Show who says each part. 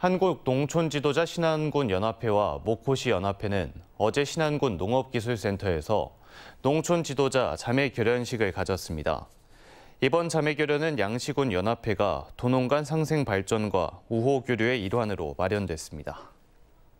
Speaker 1: 한국 농촌 지도자 신안군 연합회와 모코시 연합회는 어제 신안군 농업기술센터에서 농촌 지도자 자매 결연식을 가졌습니다. 이번 자매 결연은 양시군 연합회가 도농간 상생 발전과 우호 교류의 일환으로 마련됐습니다.